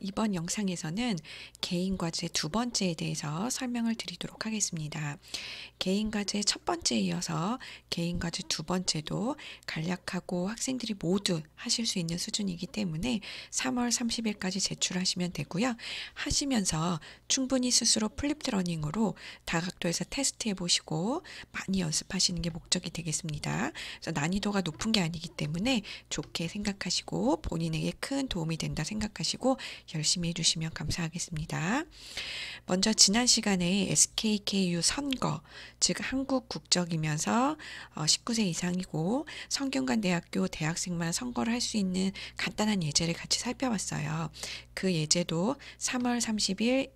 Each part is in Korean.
이번 영상에서는 개인과제 두 번째에 대해서 설명을 드리도록 하겠습니다. 개인과제 첫 번째에 이어서 개인과제 두 번째도 간략하고 학생들이 모두 하실 수 있는 수준이기 때문에 3월 30일까지 제출하시면 되고요. 하시면서 충분히 스스로 플립트러닝으로 다각도에서 테스트해 보시고 많이 연습하시는 게 목적이 되겠습니다. 그래서 난이도가 높은 게 아니기 때문에 좋게 생각하시고 본인에게 큰 도움이 된다 생각하시고 열심히 해주시면 감사하겠습니다. 먼저 지난 시간에 SKKU 선거, 즉 한국 국적이면서 19세 어, 이상이고 성균관대학교 대학생만 선거를 할 수 있는 간단한 예제를 같이 살펴봤어요. 그 예제도 3월 30일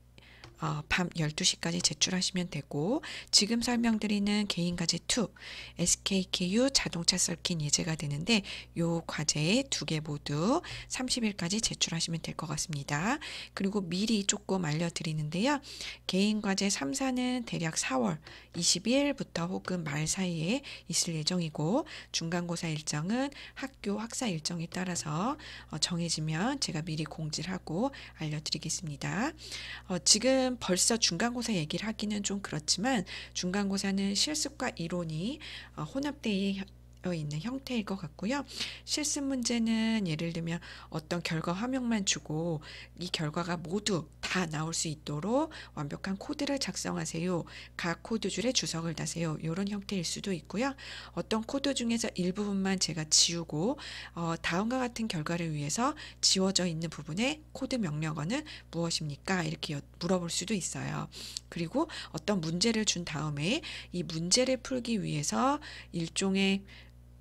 어, 밤 12시까지 제출하시면 되고 지금 설명드리는 개인과제2 SKKU 자동차 썰킨 예제가 되는데 요 과제 두 개 모두 30일까지 제출하시면 될 것 같습니다. 그리고 미리 조금 알려드리는데요. 개인과제 3, 4는 대략 4월 20일부터 혹은 말 사이에 있을 예정이고 중간고사 일정은 학교 학사 일정에 따라서 어, 정해지면 제가 미리 공지를 하고 알려드리겠습니다. 어, 지금 지금 벌써 중간고사 얘기를 하기는 좀 그렇지만 중간고사는 실습과 이론이 어, 혼합되어 있는 형태일 것 같고요. 실습 문제는 예를 들면 어떤 결과 화면만 주고 이 결과가 모두 다 나올 수 있도록 완벽한 코드를 작성하세요. 각 코드 줄에 주석을 다세요. 이런 형태일 수도 있고요. 어떤 코드 중에서 일부분만 제가 지우고 어, 다음과 같은 결과를 위해서 지워져 있는 부분에 코드 명령어는 무엇입니까? 이렇게 물어볼 수도 있어요. 그리고 어떤 문제를 준 다음에 이 문제를 풀기 위해서 일종의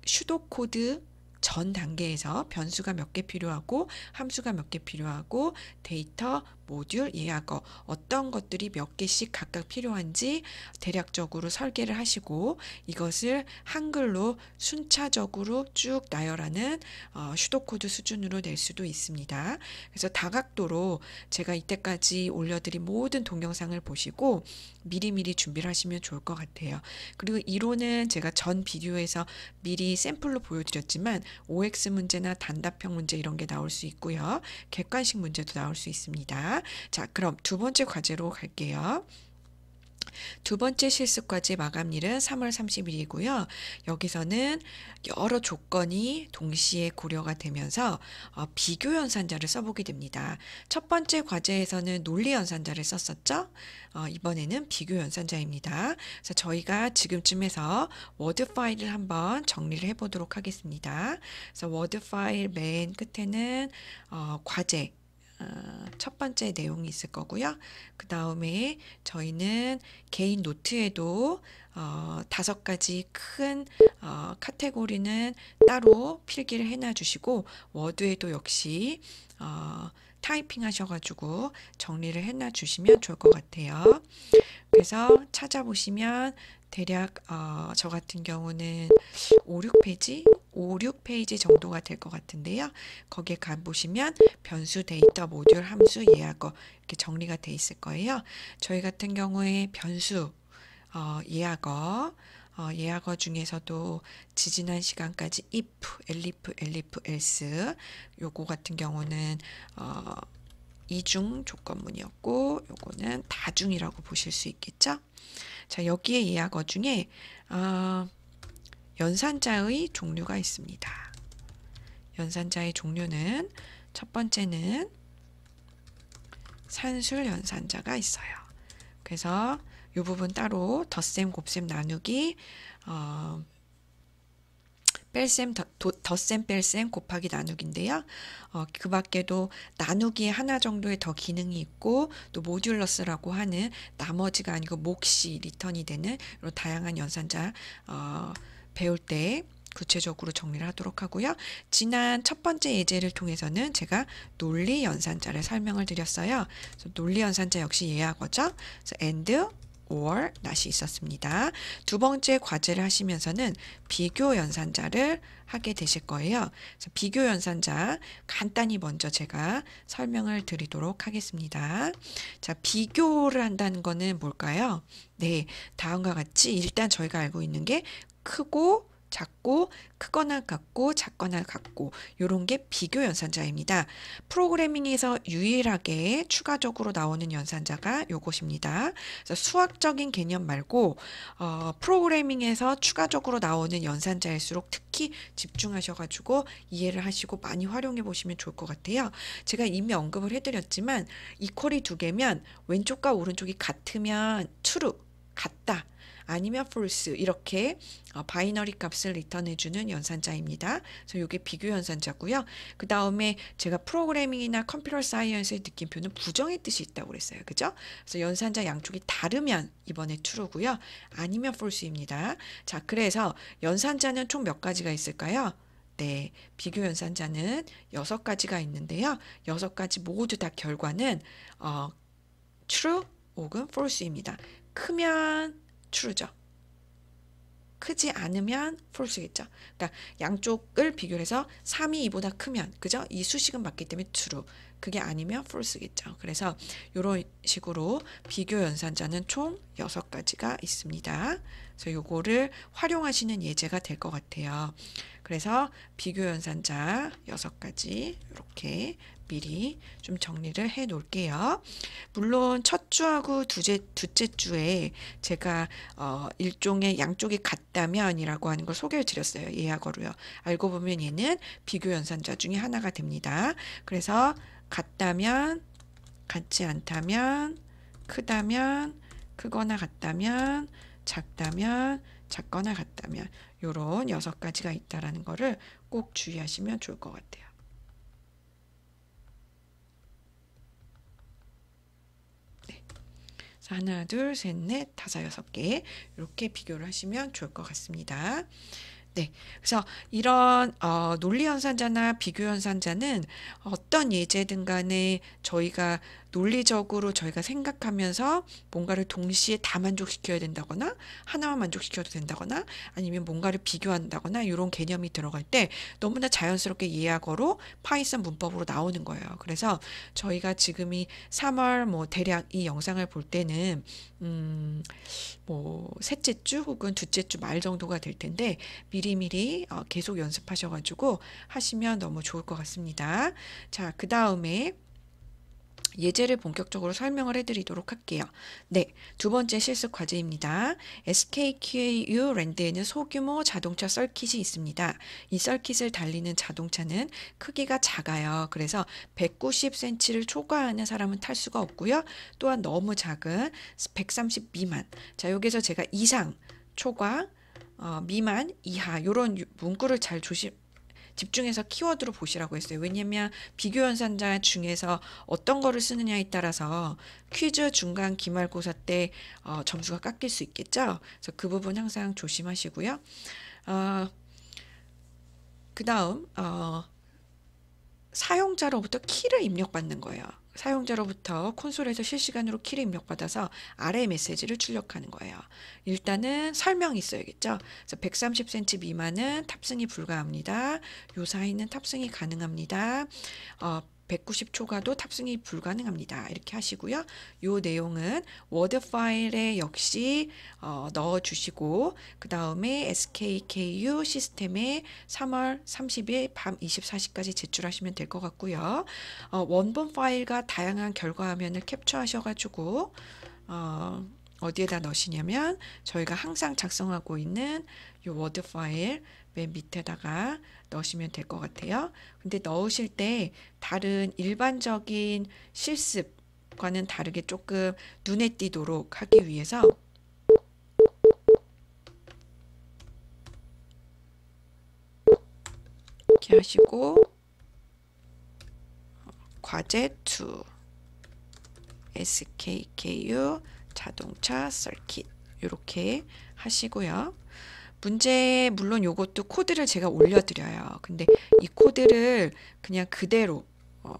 슈도 코드 전 단계에서 변수가 몇 개 필요하고 함수가 몇 개 필요하고 데이터 모듈, 예약어 어떤 것들이 몇 개씩 각각 필요한지 대략적으로 설계를 하시고 이것을 한글로 순차적으로 쭉 나열하는 어, 슈도코드 수준으로 낼 수도 있습니다. 그래서 다각도로 제가 이때까지 올려드린 모든 동영상을 보시고 미리미리 준비를 하시면 좋을 것 같아요. 그리고 이론은 제가 전 비디오에서 미리 샘플로 보여드렸지만 OX 문제나 단답형 문제 이런 게 나올 수 있고요. 객관식 문제도 나올 수 있습니다. 자, 그럼 두 번째 과제로 갈게요. 두 번째 실습까지 마감일은 3월 30일이고요. 여기서는 여러 조건이 동시에 고려가 되면서 어, 비교 연산자를 써보게 됩니다. 첫 번째 과제에서는 논리 연산자를 썼었죠. 어, 이번에는 비교 연산자입니다. 그래서 저희가 지금쯤에서 워드 파일을 한번 정리를 해보도록 하겠습니다. 그래서 워드 파일 맨 끝에는 어, 과제 어, 첫 번째 내용이 있을 거고요. 그 다음에 저희는 개인 노트에도 어, 다섯 가지 큰 어, 카테고리는 따로 필기를 해놔 주시고 워드에도 역시 어, 타이핑 하셔가지고 정리를 해놔 주시면 좋을 것 같아요. 그래서 찾아보시면 대략 어, 저 같은 경우는 5, 6페이지, 5, 6페이지 정도가 될 것 같은데요. 거기에 가 보시면 변수 데이터 모듈 함수 예약어 이렇게 정리가 돼 있을 거예요. 저희 같은 경우에 변수 어, 예약어 어, 예약어 중에서도 지진난 시간까지 if, elif, elif, else 요거 같은 경우는 어, 이중 조건문이었고 요거는 다중이라고 보실 수 있겠죠. 자, 여기에 예약어 중에 어, 연산자의 종류가 있습니다. 연산자의 종류는 첫 번째는 산술 연산자가 있어요. 그래서 이 부분 따로 덧셈 곱셈 나누기 어, 뺄셈 덧셈 뺄셈 곱하기 나누기인데요. 어, 그 밖에도 나누기 하나 정도의 더 기능이 있고 또 모듈러스라고 하는 나머지가 아니고 몫이 리턴이 되는 이런 다양한 연산자 어, 배울 때 구체적으로 정리를 하도록 하고요. 지난 첫 번째 예제를 통해서는 제가 논리 연산자를 설명을 드렸어요. 그래서 논리 연산자 역시 예약어죠. 그래서 and or n o 이 있었습니다. 두 번째 과제를 하시면서는 비교 연산자를 하게 되실 거예요. 비교 연산자 간단히 먼저 제가 설명을 드리도록 하겠습니다. 자, 비교를 한다는 거는 뭘까요? 네, 다음과 같이 일단 저희가 알고 있는 게 크고 작고 크거나 같고 작거나 같고 요런 게 비교 연산자입니다. 프로그래밍에서 유일하게 추가적으로 나오는 연산자가 요것입니다. 그래서 수학적인 개념 말고 어, 프로그래밍에서 추가적으로 나오는 연산자일수록 특히 집중하셔가지고 이해를 하시고 많이 활용해 보시면 좋을 것 같아요. 제가 이미 언급을 해드렸지만 이퀄이 두 개면 왼쪽과 오른쪽이 같으면 true 같다. 아니면 false 이렇게 바이너리 어, 값을 리턴해주는 연산자입니다. 그래서 이게 비교 연산자고요. 그 다음에 제가 프로그래밍이나 컴퓨터 사이언스의 느낌표는 부정의 뜻이 있다고 그랬어요. 그죠? 그래서 연산자 양쪽이 다르면 이번에 true고요. 아니면 false입니다. 자, 그래서 연산자는 총 몇 가지가 있을까요? 네, 비교 연산자는 여섯 가지가 있는데요. 여섯 가지 모두 다 결과는 어, true 혹은 false입니다. 크면 true죠. 크지 않으면 false겠죠. 그러니까 양쪽을 비교해서 3이 2보다 크면 그죠? 이 수식은 맞기 때문에 true. 그게 아니면 false겠죠. 그래서 이런 식으로 비교 연산자는 총 6가지가 있습니다. 그래서 요거를 활용하시는 예제가 될 것 같아요. 그래서 비교 연산자 6가지 이렇게 미리 좀 정리를 해 놓을게요. 물론 첫 주하고 두째, 두째 주에 제가 어, 일종의 양쪽이 같다면이라고 하는 걸 소개를 드렸어요. 예약어로요. 알고 보면 얘는 비교 연산자 중에 하나가 됩니다. 그래서 같다면, 같지 않다면, 크다면, 크거나 같다면, 작다면, 작거나 같다면 요런 여섯 가지가 있다라는 거를 꼭 주의하시면 좋을 것 같아요. 하나, 둘, 셋, 넷, 다섯, 여섯 개 이렇게 비교를 하시면 좋을 것 같습니다. 네, 그래서 이런 어, 논리 연산자나 비교 연산자는 어떤 예제든 간에 저희가 논리적으로 저희가 생각하면서 뭔가를 동시에 다 만족시켜야 된다거나 하나만 만족시켜도 된다거나 아니면 뭔가를 비교한다거나 이런 개념이 들어갈 때 너무나 자연스럽게 예약어로 파이썬 문법으로 나오는 거예요. 그래서 저희가 지금이 3월 뭐 대략 이 영상을 볼 때는 음뭐 셋째 주 혹은 둘째 주 말 정도가 될 텐데 미리미리 어, 계속 연습하셔가지고 하시면 너무 좋을 것 같습니다. 자, 그 다음에 예제를 본격적으로 설명을 해드리도록 할게요. 네, 두 번째 실습 과제입니다. s k q u 랜드에는 소규모 자동차 썰킷이 있습니다. 이 썰킷을 달리는 자동차는 크기가 작아요. 그래서 190cm를 초과하는 사람은 탈 수가 없고요. 또한 너무 작은 130 미만. 자, 여기서 제가 이상, 초과, 어, 미만, 이하 이런 문구를 잘 조심 집중해서 키워드로 보시라고 했어요. 왜냐면 비교 연산자 중에서 어떤 거를 쓰느냐에 따라서 퀴즈 중간 기말고사 때 어, 점수가 깎일 수 있겠죠. 그래서 그 부분 항상 조심하시고요. 어, 그 다음 어, 사용자로부터 키를 입력받는 거예요. 사용자로부터 콘솔에서 실시간으로 키를 입력받아서 아래 메시지를 출력하는 거예요. 일단은 설명이 있어야겠죠. 그래서 130cm 미만은 탑승이 불가합니다. 요 사이는 탑승이 가능합니다. 어, 190초가도 탑승이 불가능합니다. 이렇게 하시고요. 요 내용은 워드 파일에 역시 어, 넣어 주시고 그 다음에 SKKU 시스템에 3월 30일 밤 24시까지 제출하시면 될 것 같고요. 어, 원본 파일과 다양한 결과화면을 캡처하셔가지고 어, 어디에다 넣으시냐면 저희가 항상 작성하고 있는 이 워드 파일 맨 밑에다가 넣으시면 될 것 같아요. 근데 넣으실 때 다른 일반적인 실습과는 다르게 조금 눈에 띄도록 하기 위해서 이렇게 하시고 과제 2 SKKU 자동차 서킷 이렇게 하시고요. 문제 물론 이것도 코드를 제가 올려드려요. 근데 이 코드를 그냥 그대로 어,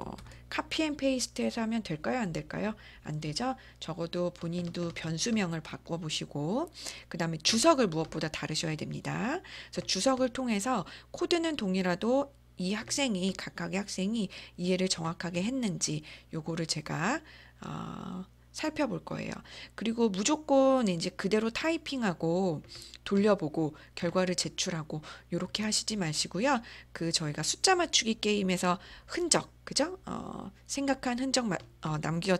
카피 앤 페이스트해서 하면 될까요? 안 될까요? 안 되죠. 적어도 본인도 변수명을 바꿔보시고 그 다음에 주석을 무엇보다 다르셔야 됩니다. 그래서 주석을 통해서 코드는 동일하도 이 학생이 각각의 학생이 이해를 정확하게 했는지 요거를 제가 어, 살펴볼 거예요. 그리고 무조건 이제 그대로 타이핑하고 돌려보고 결과를 제출하고 이렇게 하시지 마시고요. 그 저희가 숫자 맞추기 게임에서 흔적, 그죠? 어, 생각한 흔적 어, 남겨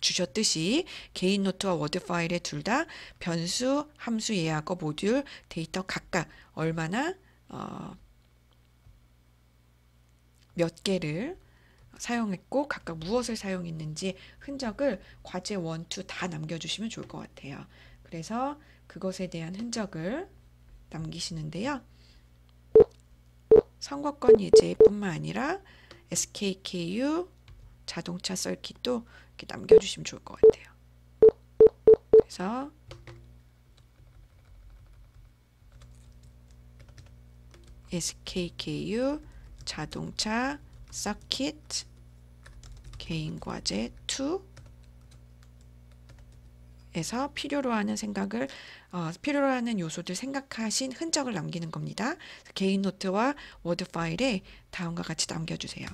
주셨듯이 개인 노트와 워드 파일에 둘 다 변수, 함수 예약어, 모듈, 데이터 각각 얼마나 어, 몇 개를 사용했고 각각 무엇을 사용했는지 흔적을 과제 1, 2다 남겨주시면 좋을 것 같아요. 그래서 그것에 대한 흔적을 남기시는데요. 선거권 예제뿐만 아니라 SKKU 자동차 썰킷도 이렇게 남겨주시면 좋을 것 같아요. 그래서 SKKU 자동차 서킷 개인 과제 2에서 필요로 하는 생각을 어, 필요로 하는 요소들 생각하신 흔적을 남기는 겁니다. 개인 노트와 워드 파일에 다음과 같이 남겨주세요.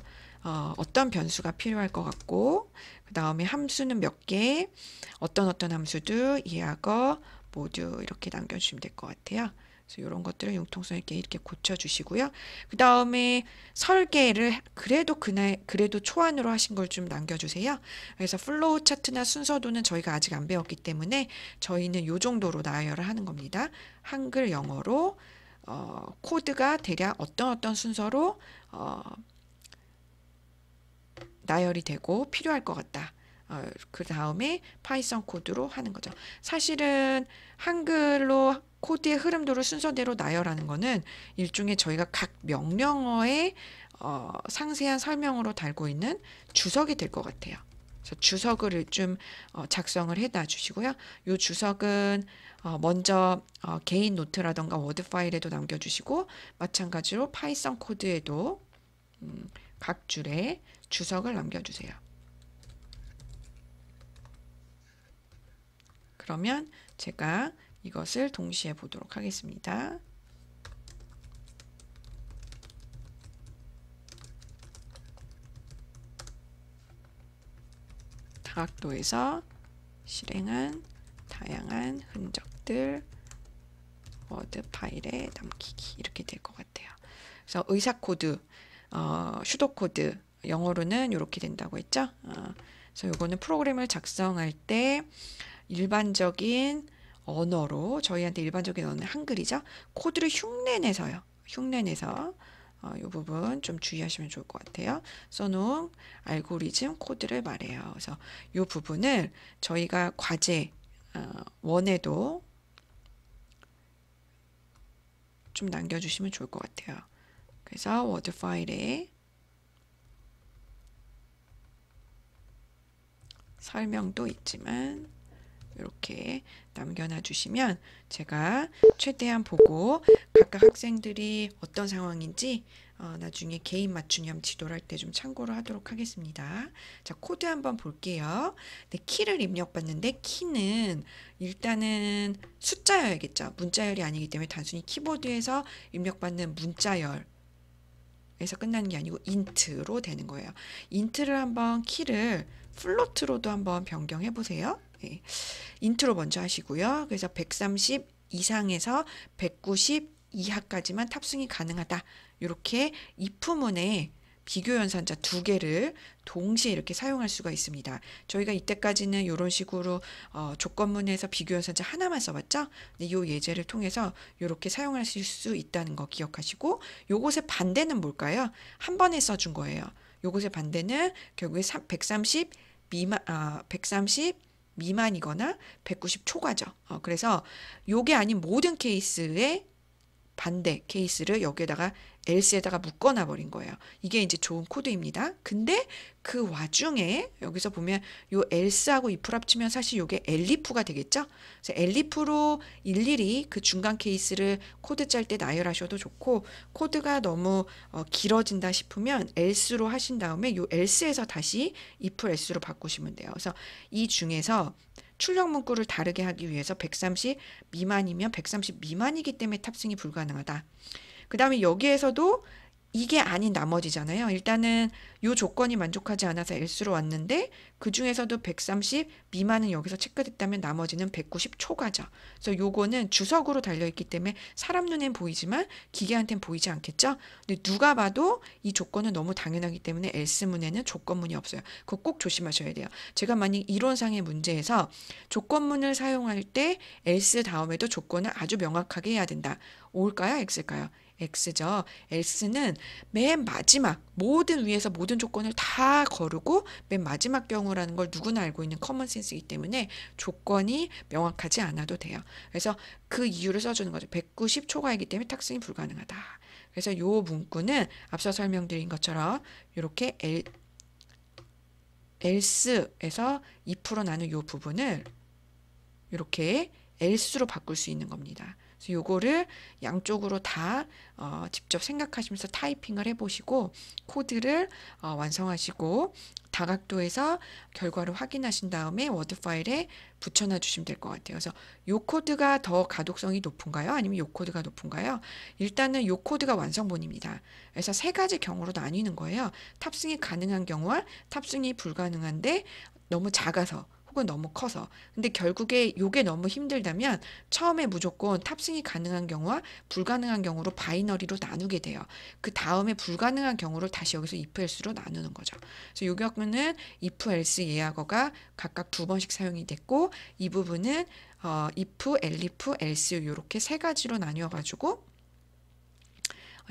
어, 어떤 변수가 필요할 것 같고 그 다음에 함수는 몇 개, 어떤 어떤 함수도 이해하고 모두 이렇게 남겨주시면 될 것 같아요. 그래서 이런 것들을 융통성 있게 이렇게 고쳐주시고요. 그 다음에 설계를 그래도 그날 그래도 초안으로 하신 걸 좀 남겨주세요. 그래서 플로우 차트나 순서도는 저희가 아직 안 배웠기 때문에 저희는 요 정도로 나열을 하는 겁니다. 한글 영어로 어, 코드가 대략 어떤 어떤 순서로 어, 나열이 되고 필요할 것 같다. 어, 그 다음에 파이썬 코드로 하는 거죠. 사실은 한글로 코드의 흐름도를 순서대로 나열하는 거는 일종의 저희가 각 명령어의 어, 상세한 설명으로 달고 있는 주석이 될 것 같아요. 그래서 주석을 좀 어, 작성을 해놔 주시고요. 이 주석은 어, 먼저 어, 개인 노트라던가 워드 파일에도 남겨주시고 마찬가지로 파이썬 코드에도 음, 각 줄에 주석을 남겨주세요. 그러면 제가 이것을 동시에 보도록 하겠습니다. 다각도에서 실행한 다양한 흔적들 워드 파일에 담기기 이렇게 될 것 같아요. 그래서 의사 코드, 어, 슈도 코드 영어로는 이렇게 된다고 했죠. 어, 그래서 이거는 프로그램을 작성할 때 일반적인 언어로 저희한테 일반적인 언어는 한글이죠. 코드를 흉내내서요. 흉내내서 어, 이 부분 좀 주의하시면 좋을 것 같아요. 써놓은 알고리즘 코드를 말해요. 그래서 이 부분을 저희가 과제 어, 원에도 좀 남겨주시면 좋을 것 같아요. 그래서 워드 파일에 설명도 있지만 이렇게 남겨놔 주시면 제가 최대한 보고 각각 학생들이 어떤 상황인지 어, 나중에 개인 맞춤형 지도를 할 때 좀 참고를 하도록 하겠습니다. 자, 코드 한번 볼게요. 네, 키를 입력받는데 키는 일단은 숫자열이겠죠. 문자열이 아니기 때문에 단순히 키보드에서 입력받는 문자열 에서 끝나는 게 아니고 인트로 되는 거예요. 인트를 한번 키를 플로트로도 한번 변경해 보세요. 예. 인트로 먼저 하시고요. 그래서 130 이상에서 190 이하까지만 탑승이 가능하다. 이렇게 이품문에 비교 연산자 두 개를 동시에 이렇게 사용할 수가 있습니다. 저희가 이때까지는 이런 식으로 어, 조건문에서 비교 연산자 하나만 써봤죠. 근데 이 예제를 통해서 이렇게 사용하실 수 있다는 거 기억하시고 요것의 반대는 뭘까요? 한 번에 써준 거예요. 요것의 반대는 결국에 130 미만 아, 130 미만이거나 190 초과죠. 어, 그래서 요게 아닌 모든 케이스의 반대 케이스를 여기에다가 else에다가 묶어놔 버린 거예요. 이게 이제 좋은 코드입니다. 근데 그 와중에 여기서 보면 요 else하고 if 를 합치면 사실 요게 엘리프가 되겠죠? 그래서 엘리프로 일일이 그 중간 케이스를 코드 짤 때 나열하셔도 좋고 코드가 너무 어, 길어진다 싶으면 else로 하신 다음에 요 else에서 다시 if else로 바꾸시면 돼요. 그래서 이 중에서 출력 문구를 다르게 하기 위해서 130 미만이면 130 미만이기 때문에 탑승이 불가능하다. 그 다음에 여기에서도 이게 아닌 나머지잖아요. 일단은 요 조건이 만족하지 않아서 L수로 왔는데 그 중에서도 130 미만은 여기서 체크됐다면 나머지는 190 초과죠. 그래서 요거는 주석으로 달려있기 때문에 사람 눈엔 보이지만 기계한텐 보이지 않겠죠. 근데 누가 봐도 이 조건은 너무 당연하기 때문에 L수문에는 조건문이 없어요. 그거 꼭 조심하셔야 돼요. 제가 만약 이론상의 문제에서 조건문을 사용할 때 L수 다음에도 조건을 아주 명확하게 해야 된다. 올까요? X일까요? X죠. S는 맨 마지막 모든 위에서 모든 조건을 다 거르고 맨 마지막 경우라는 걸 누구나 알고 있는 커먼 센스이기 때문에 조건이 명확하지 않아도 돼요. 그래서 그 이유를 써주는 거죠. 190 초과이기 때문에 탁승이 불가능하다. 그래서 요 문구는 앞서 설명드린 것처럼 이렇게 L, else에서 2% 나눈 요 부분을 이렇게 else로 바꿀 수 있는 겁니다. 요거를 양쪽으로 다 어, 직접 생각하시면서 타이핑을 해보시고 코드를 어, 완성하시고 다각도에서 결과를 확인하신 다음에 워드 파일에 붙여놔 주시면 될 것 같아요. 그래서 요 코드가 더 가독성이 높은가요? 아니면 요 코드가 높은가요? 일단은 요 코드가 완성본입니다. 그래서 세 가지 경우로 나뉘는 거예요. 탑승이 가능한 경우와 탑승이 불가능한데 너무 작아서 혹은 너무 커서. 근데 결국에 요게 너무 힘들다면 처음에 무조건 탑승이 가능한 경우와 불가능한 경우로 바이너리로 나누게 돼요. 그 다음에 불가능한 경우를 다시 여기서 if else로 나누는 거죠. 그래서 요 경우는 if else 예약어가 각각 두 번씩 사용이 됐고 이 부분은 어, if, elif, else 요렇게 세 가지로 나뉘어 가지고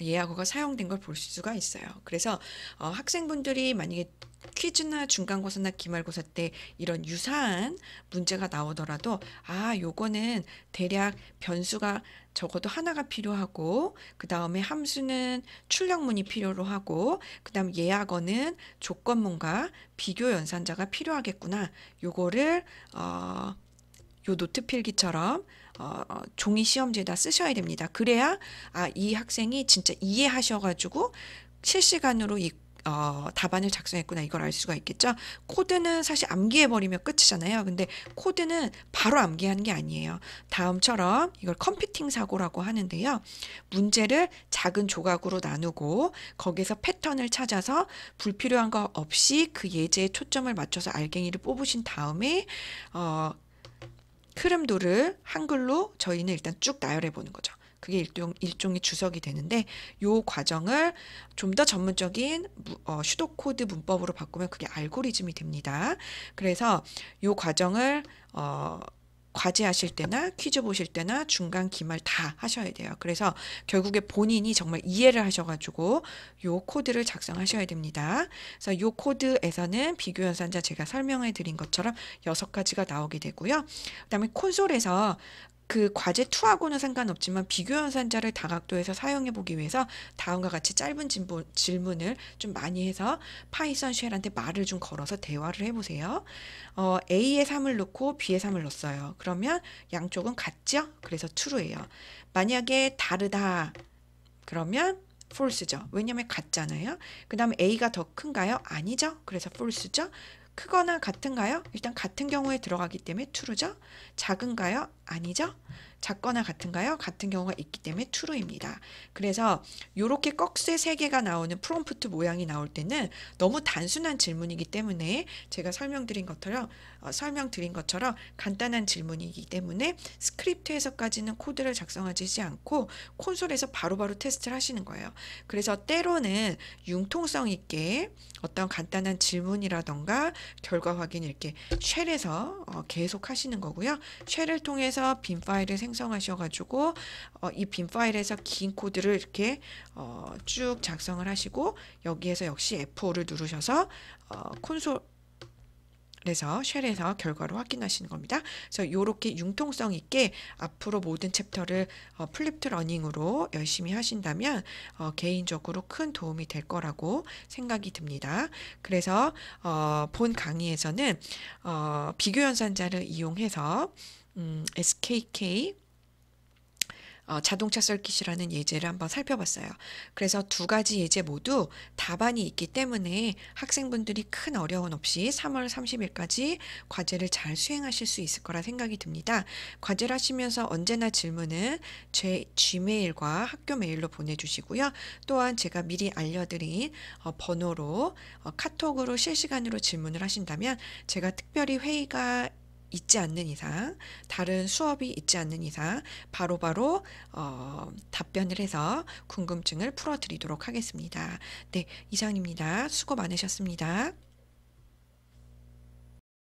예약어가 사용된 걸 볼 수가 있어요. 그래서 어, 학생분들이 만약에 퀴즈나 중간고사나 기말고사 때 이런 유사한 문제가 나오더라도 아 요거는 대략 변수가 적어도 하나가 필요하고 그 다음에 함수는 출력문이 필요로 하고 그 다음 예약어는 조건문과 비교 연산자가 필요하겠구나 요거를 어, 요 노트 필기처럼 어, 어, 종이 시험지에다 쓰셔야 됩니다. 그래야 아, 이 학생이 진짜 이해하셔가지고 실시간으로 이 어, 답안을 작성했구나 이걸 알 수가 있겠죠. 코드는 사실 암기해버리면 끝이잖아요. 근데 코드는 바로 암기하는 게 아니에요. 다음처럼 이걸 컴퓨팅 사고라고 하는데요. 문제를 작은 조각으로 나누고 거기서 패턴을 찾아서 불필요한 거 없이 그 예제에 초점을 맞춰서 알갱이를 뽑으신 다음에 어, 흐름도를 한글로 저희는 일단 쭉 나열해 보는 거죠. 그게 일종, 일종의 주석이 되는데 요 과정을 좀 더 전문적인 어, 슈도코드 문법으로 바꾸면 그게 알고리즘이 됩니다. 그래서 요 과정을 어, 과제 하실 때나 퀴즈 보실 때나 중간 기말 다 하셔야 돼요. 그래서 결국에 본인이 정말 이해를 하셔가지고 요 코드를 작성하셔야 됩니다. 그래서 요 코드에서는 비교 연산자 제가 설명해 드린 것처럼 여섯 가지가 나오게 되고요. 그 다음에 콘솔에서 그 과제 2하고는 상관없지만 비교 연산자를 다각도에서 사용해 보기 위해서 다음과 같이 짧은 진보, 질문을 좀 많이 해서 파이썬 쉘한테 말을 좀 걸어서 대화를 해보세요. 어, A에 3을 넣고 B에 3을 넣었어요. 그러면 양쪽은 같죠? 그래서 true예요. 만약에 다르다 그러면 false죠. 왜냐면 같잖아요. 그 다음에 A가 더 큰가요? 아니죠. 그래서 false죠. 크거나 같은가요? 일단 같은 경우에 들어가기 때문에 true죠. 작은가요? 아니죠. 작거나 같은가요? 같은 경우가 있기 때문에 true입니다. 그래서 이렇게 꺽쇠 세 개가 나오는 프롬프트 모양이 나올 때는 너무 단순한 질문이기 때문에 제가 설명드린 것처럼 어, 설명드린 것처럼 간단한 질문이기 때문에 스크립트에서까지는 코드를 작성하지 않고 콘솔에서 바로바로 테스트를 하시는 거예요. 그래서 때로는 융통성 있게 어떤 간단한 질문이라던가 결과 확인 이렇게 쉘에서 어, 계속 하시는 거고요. 쉘을 통해서 빈 파일을 생 생성하셔가지고 어, 이빔 파일에서 긴 코드를 이렇게 어, 쭉 작성을 하시고 여기에서 역시 F5를 누르셔서 어, 콘솔 그래서 쉘에서 결과를 확인하시는 겁니다. 그래서 이렇게 융통성 있게 앞으로 모든 챕터를 어, 플립트 러닝으로 열심히 하신다면 어, 개인적으로 큰 도움이 될 거라고 생각이 듭니다. 그래서 어, 본 강의에서는 어, 비교 연산자를 이용해서 음, SKK 어, 자동차 썰기이라는 예제를 한번 살펴봤어요. 그래서 두 가지 예제 모두 답안이 있기 때문에 학생분들이 큰 어려움 없이 3월 30일까지 과제를 잘 수행하실 수 있을 거라 생각이 듭니다. 과제를 하시면서 언제나 질문은 제 G메일과 학교 메일로 보내주시고요. 또한 제가 미리 알려드린 어, 번호로 어, 카톡으로 실시간으로 질문을 하신다면 제가 특별히 회의가 있지 않는 이상, 다른 수업이 있지 않는 이상, 바로바로, 바로 어, 답변을 해서 궁금증을 풀어드리도록 하겠습니다. 네, 이상입니다. 수고 많으셨습니다.